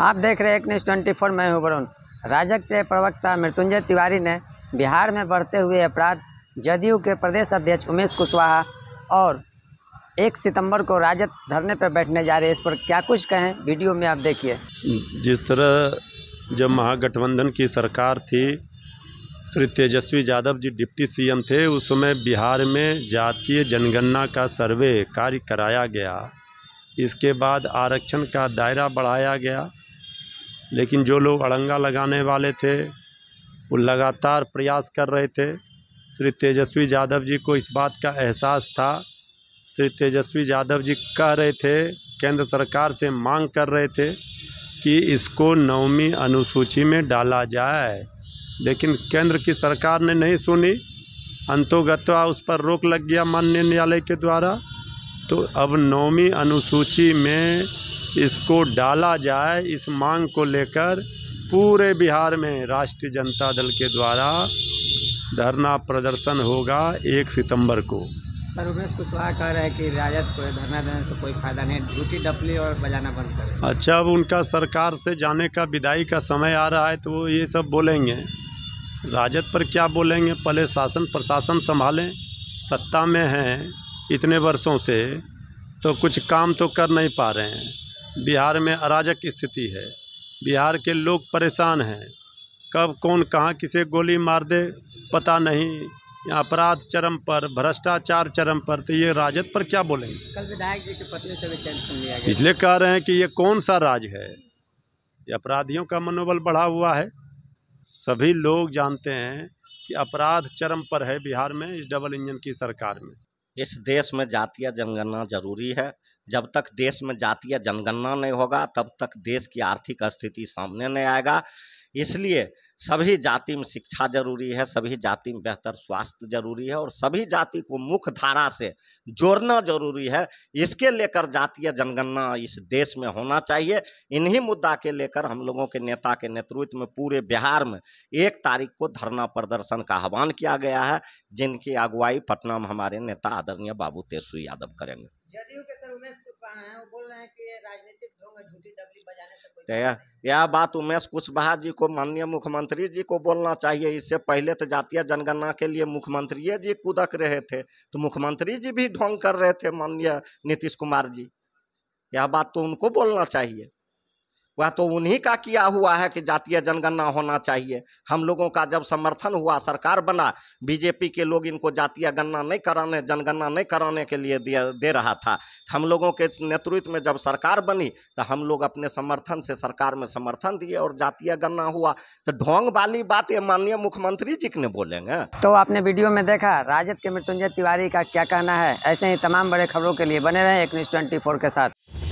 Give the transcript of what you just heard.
आप देख रहे हैं एक न्यूज़ ट्वेंटी फोर मैं हूँ वरुण राजग के प्रवक्ता मृत्युंजय तिवारी ने बिहार में बढ़ते हुए अपराध जदयू के प्रदेश अध्यक्ष उमेश कुशवाहा और एक सितंबर को राजद धरने पर बैठने जा रहे हैं इस पर क्या कुछ कहें वीडियो में आप देखिए जिस तरह जब महागठबंधन की सरकार थी श्री तेजस्वी यादव जी डिप्टी सी थे उस समय बिहार में जातीय जनगणना का सर्वे कार्य कराया गया इसके बाद आरक्षण का दायरा बढ़ाया गया लेकिन जो लोग अड़ंगा लगाने वाले थे वो लगातार प्रयास कर रहे थे श्री तेजस्वी यादव जी को इस बात का एहसास था श्री तेजस्वी यादव जी कह रहे थे केंद्र सरकार से मांग कर रहे थे कि इसको नवमी अनुसूची में डाला जाए लेकिन केंद्र की सरकार ने नहीं सुनी अंतोगत्वा उस पर रोक लग गया मान्य न्यायालय के द्वारा तो अब नौवीं अनुसूची में इसको डाला जाए इस मांग को लेकर पूरे बिहार में राष्ट्रीय जनता दल के द्वारा धरना प्रदर्शन होगा एक सितंबर को सर उमेश कुशवाहा कह रहे हैं कि राजद को धरना देने से कोई फायदा नहीं झूठी डपली और बजाना बंद कर अच्छा अब उनका सरकार से जाने का विदाई का समय आ रहा है तो वो ये सब बोलेंगे राजद पर क्या बोलेंगे पहले शासन प्रशासन संभालें सत्ता में हैं इतने वर्षों से तो कुछ काम तो कर नहीं पा रहे हैं बिहार में अराजक स्थिति है बिहार के लोग परेशान हैं कब कौन कहाँ किसे गोली मार दे पता नहीं अपराध चरम पर भ्रष्टाचार चरम पर तो ये राजद पर क्या बोलेंगे कल विधायक जी की पत्नी से भी चैन छीन लिया गया इसलिए कह रहे हैं कि ये कौन सा राज है ये अपराधियों का मनोबल बढ़ा हुआ है सभी लोग जानते हैं कि अपराध चरम पर है बिहार में इस डबल इंजन की सरकार में इस देश में जातीय जनगणना जरूरी है जब तक देश में जातीय जनगणना नहीं होगा तब तक देश की आर्थिक स्थिति सामने नहीं आएगा इसलिए सभी जाति में शिक्षा जरूरी है सभी जाति में बेहतर स्वास्थ्य जरूरी है और सभी जाति को मुख्य धारा से जोड़ना जरूरी है इसके लेकर जातीय जनगणना इस देश में होना चाहिए इन्हीं मुद्दा के लेकर हम लोगों के नेता के नेतृत्व में पूरे बिहार में एक तारीख को धरना प्रदर्शन का आह्वान किया गया है जिनकी अगुवाई पटना में हमारे नेता आदरणीय बाबू तेजस्वी यादव करेंगे जदयू के सर उमेश कुशवाहा हैं वो बोल रहे हैं कि राजनीतिक ढोंग झूठी डबली बजाने से कोई यह, बात उमेश कुशवाहा जी को माननीय मुख्यमंत्री जी को बोलना चाहिए इससे पहले तो जातीय जनगणना के लिए मुख्यमंत्री जी कुदक रहे थे तो मुख्यमंत्री जी भी ढोंग कर रहे थे माननीय नीतीश कुमार जी यह बात तो उनको बोलना चाहिए वह तो उन्हीं का किया हुआ है कि जातीय जनगणना होना चाहिए हम लोगों का जब समर्थन हुआ सरकार बना बीजेपी के लोग इनको जातीय गणना नहीं कराने जनगणना नहीं कराने के लिए दिया दे रहा था हम लोगों के नेतृत्व में जब सरकार बनी तो हम लोग अपने समर्थन से सरकार में समर्थन दिए और जातीय गणना हुआ तो ढोंग वाली बात ये माननीय मुख्यमंत्री जी ने बोलेंगे तो आपने वीडियो में देखा राजद के मृत्युंजय तिवारी का क्या कहना है ऐसे ही तमाम बड़े खबरों के लिए बने रहे एक न्यूज ट्वेंटी के साथ